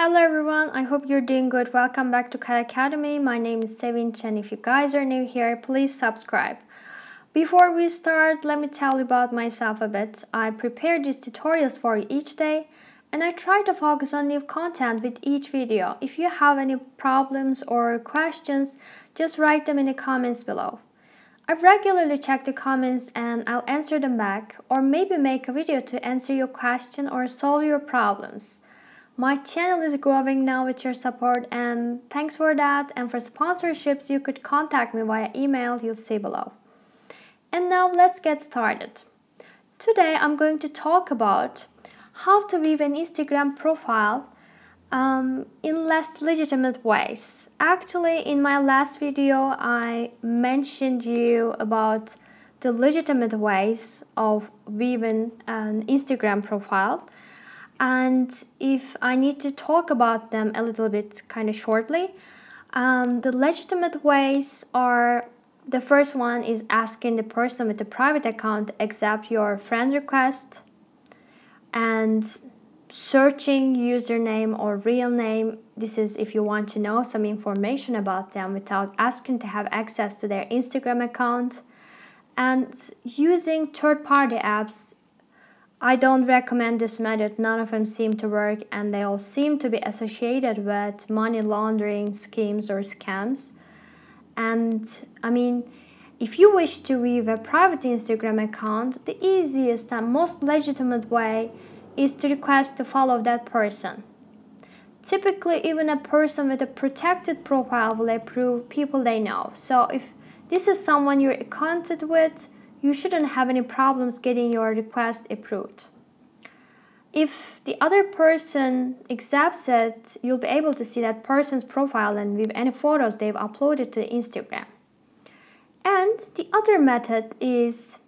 Hello everyone, I hope you're doing good. Welcome back to Kai Academy. My name is Sevin Chen. if you guys are new here, please subscribe. Before we start, let me tell you about myself a bit. I prepare these tutorials for you each day and I try to focus on new content with each video. If you have any problems or questions, just write them in the comments below. I regularly check the comments and I'll answer them back or maybe make a video to answer your question or solve your problems. My channel is growing now with your support and thanks for that and for sponsorships you could contact me via email you'll see below. And now let's get started. Today I'm going to talk about how to weave an Instagram profile um, in less legitimate ways. Actually, in my last video, I mentioned you about the legitimate ways of weaving an Instagram profile and if I need to talk about them a little bit kind of shortly, um, the legitimate ways are the first one is asking the person with the private account accept your friend request and searching username or real name. This is if you want to know some information about them without asking to have access to their Instagram account. And using third party apps I don't recommend this method, none of them seem to work and they all seem to be associated with money laundering schemes or scams. And I mean, if you wish to weave a private Instagram account, the easiest and most legitimate way is to request to follow that person. Typically, even a person with a protected profile will approve people they know. So if this is someone you're acquainted with, you shouldn't have any problems getting your request approved. If the other person accepts it, you'll be able to see that person's profile and with any photos they've uploaded to Instagram. And the other method is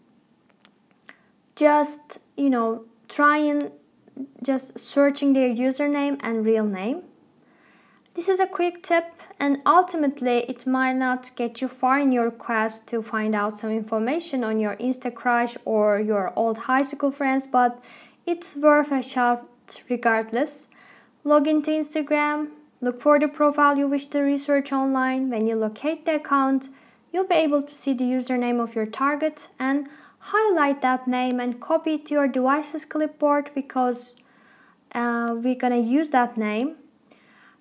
just, you know, trying just searching their username and real name this is a quick tip and ultimately it might not get you far in your quest to find out some information on your Insta crush or your old high school friends, but it's worth a shot regardless. Log into Instagram, look for the profile you wish to research online. When you locate the account, you'll be able to see the username of your target and highlight that name and copy it to your device's clipboard because uh, we're gonna use that name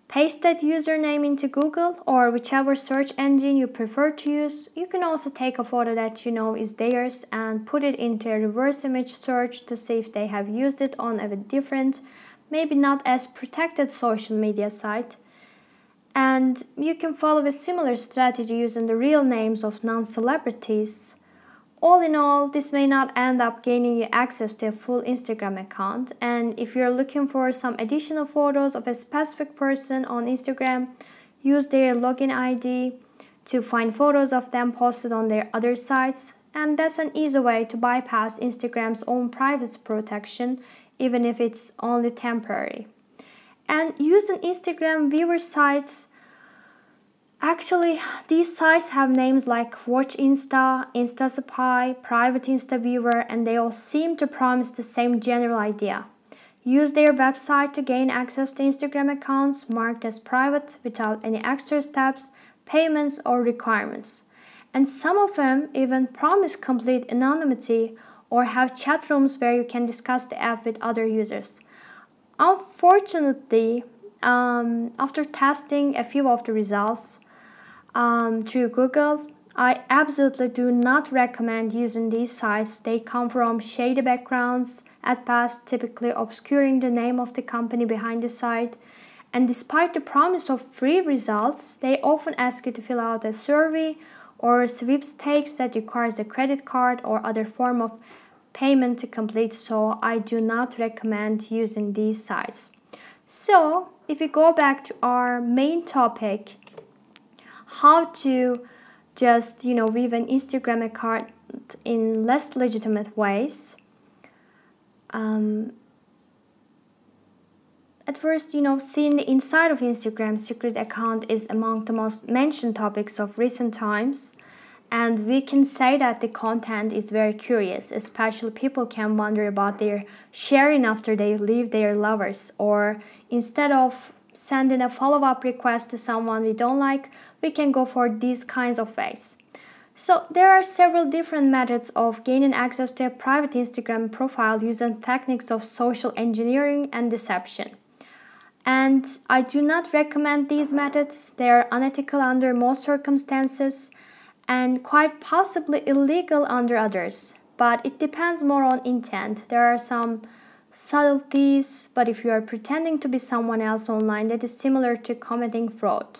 Paste that username into Google or whichever search engine you prefer to use. You can also take a photo that you know is theirs and put it into a reverse image search to see if they have used it on a different, maybe not as protected social media site. And you can follow a similar strategy using the real names of non-celebrities all in all, this may not end up gaining you access to a full Instagram account, and if you're looking for some additional photos of a specific person on Instagram, use their login ID to find photos of them posted on their other sites, and that's an easy way to bypass Instagram's own privacy protection, even if it's only temporary. And using Instagram viewer sites Actually, these sites have names like Watch Insta, Instaspy, Private Insta Viewer, and they all seem to promise the same general idea. Use their website to gain access to Instagram accounts marked as private without any extra steps, payments, or requirements. And some of them even promise complete anonymity or have chat rooms where you can discuss the app with other users. Unfortunately, um, after testing a few of the results, um, through Google. I absolutely do not recommend using these sites. They come from shady backgrounds at best, typically obscuring the name of the company behind the site. And despite the promise of free results, they often ask you to fill out a survey or sweepstakes that requires a credit card or other form of payment to complete. So I do not recommend using these sites. So if we go back to our main topic, how to just you know weave an Instagram account in less legitimate ways. Um, at first, you know, seeing the inside of Instagram secret account is among the most mentioned topics of recent times. And we can say that the content is very curious, especially people can wonder about their sharing after they leave their lovers, or instead of sending a follow up request to someone we don't like, we can go for these kinds of ways. So there are several different methods of gaining access to a private Instagram profile using techniques of social engineering and deception. And I do not recommend these methods. They are unethical under most circumstances and quite possibly illegal under others. But it depends more on intent. There are some subtleties, but if you are pretending to be someone else online, that is similar to committing fraud.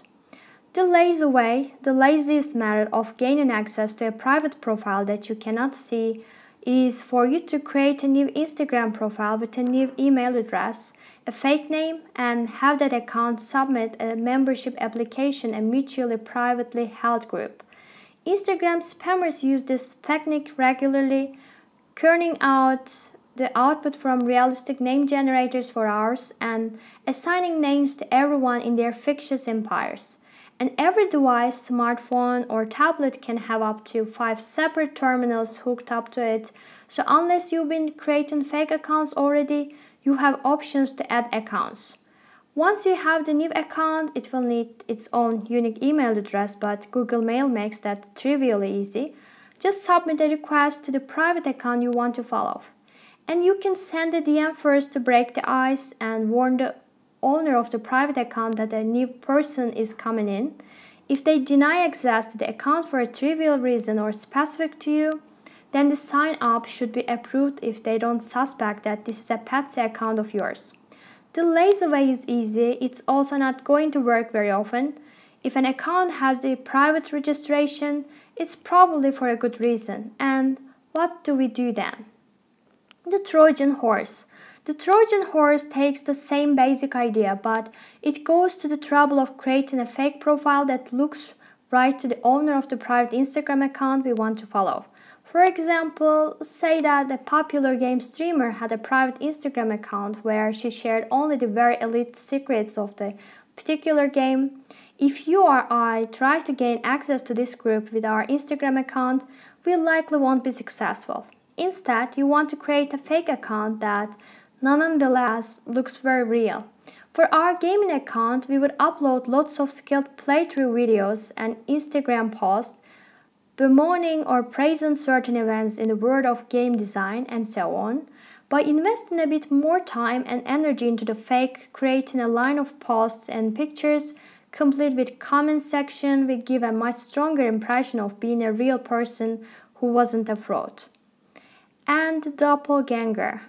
The lazy way, the laziest method of gaining access to a private profile that you cannot see is for you to create a new Instagram profile with a new email address, a fake name, and have that account submit a membership application a mutually privately held group. Instagram spammers use this technique regularly, kerning out the output from realistic name generators for hours and assigning names to everyone in their fictitious empires. And every device, smartphone or tablet can have up to 5 separate terminals hooked up to it. So unless you've been creating fake accounts already, you have options to add accounts. Once you have the new account, it will need its own unique email address, but Google Mail makes that trivially easy. Just submit a request to the private account you want to follow. And you can send a DM first to break the ice and warn the owner of the private account that a new person is coming in. If they deny access to the account for a trivial reason or specific to you, then the sign up should be approved if they don't suspect that this is a Patsy account of yours. The lazy way is easy, it's also not going to work very often. If an account has a private registration, it's probably for a good reason. And what do we do then? The Trojan horse. The Trojan horse takes the same basic idea, but it goes to the trouble of creating a fake profile that looks right to the owner of the private Instagram account we want to follow. For example, say that a popular game streamer had a private Instagram account where she shared only the very elite secrets of the particular game. If you or I try to gain access to this group with our Instagram account, we likely won't be successful. Instead, you want to create a fake account that nonetheless looks very real. For our gaming account, we would upload lots of skilled playthrough videos and Instagram posts, bemoaning or praising certain events in the world of game design and so on. By investing a bit more time and energy into the fake, creating a line of posts and pictures complete with comment section, we give a much stronger impression of being a real person who wasn't a fraud. And doppelganger.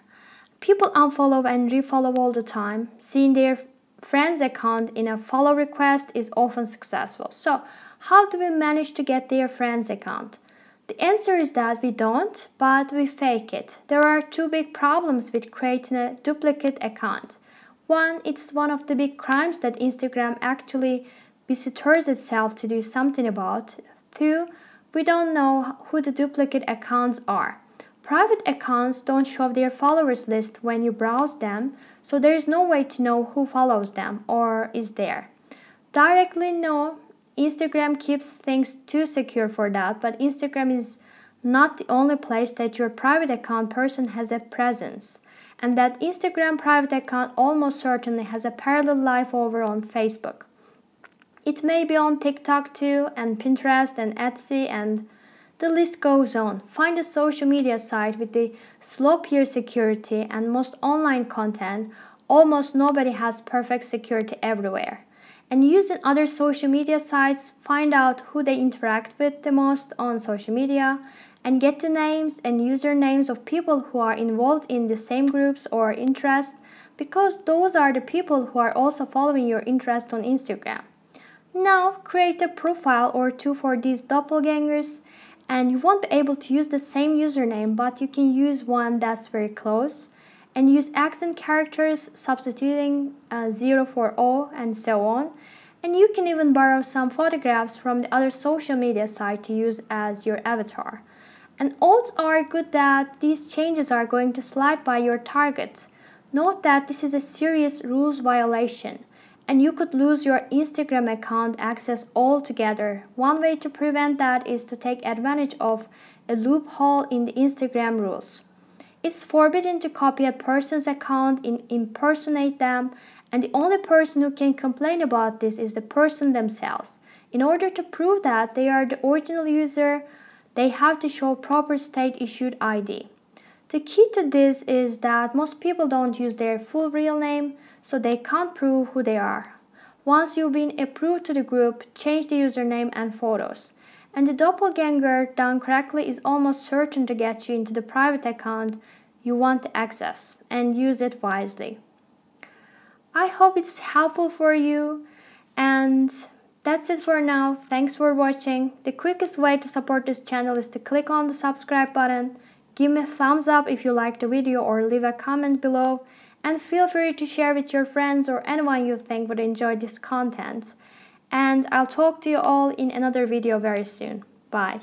People unfollow and refollow all the time. Seeing their friend's account in a follow request is often successful. So, how do we manage to get their friend's account? The answer is that we don't, but we fake it. There are two big problems with creating a duplicate account. One, it's one of the big crimes that Instagram actually besitures itself to do something about. Two, we don't know who the duplicate accounts are. Private accounts don't show their followers list when you browse them, so there is no way to know who follows them or is there. Directly, no. Instagram keeps things too secure for that, but Instagram is not the only place that your private account person has a presence, and that Instagram private account almost certainly has a parallel life over on Facebook. It may be on TikTok too, and Pinterest, and Etsy, and the list goes on. Find a social media site with the slow peer security and most online content. Almost nobody has perfect security everywhere. And using other social media sites, find out who they interact with the most on social media and get the names and usernames of people who are involved in the same groups or interests because those are the people who are also following your interest on Instagram. Now, create a profile or two for these doppelgangers and you won't be able to use the same username but you can use one that's very close and use accent characters substituting uh, 0 for O and so on and you can even borrow some photographs from the other social media site to use as your avatar. And odds are good that these changes are going to slide by your target. Note that this is a serious rules violation and you could lose your Instagram account access altogether. One way to prevent that is to take advantage of a loophole in the Instagram rules. It's forbidden to copy a person's account and impersonate them, and the only person who can complain about this is the person themselves. In order to prove that they are the original user, they have to show proper state issued ID. The key to this is that most people don't use their full real name, so they can't prove who they are. Once you've been approved to the group, change the username and photos. And the doppelganger done correctly is almost certain to get you into the private account you want to access and use it wisely. I hope it's helpful for you and that's it for now. Thanks for watching. The quickest way to support this channel is to click on the subscribe button Give me a thumbs up if you liked the video or leave a comment below and feel free to share with your friends or anyone you think would enjoy this content. And I'll talk to you all in another video very soon. Bye.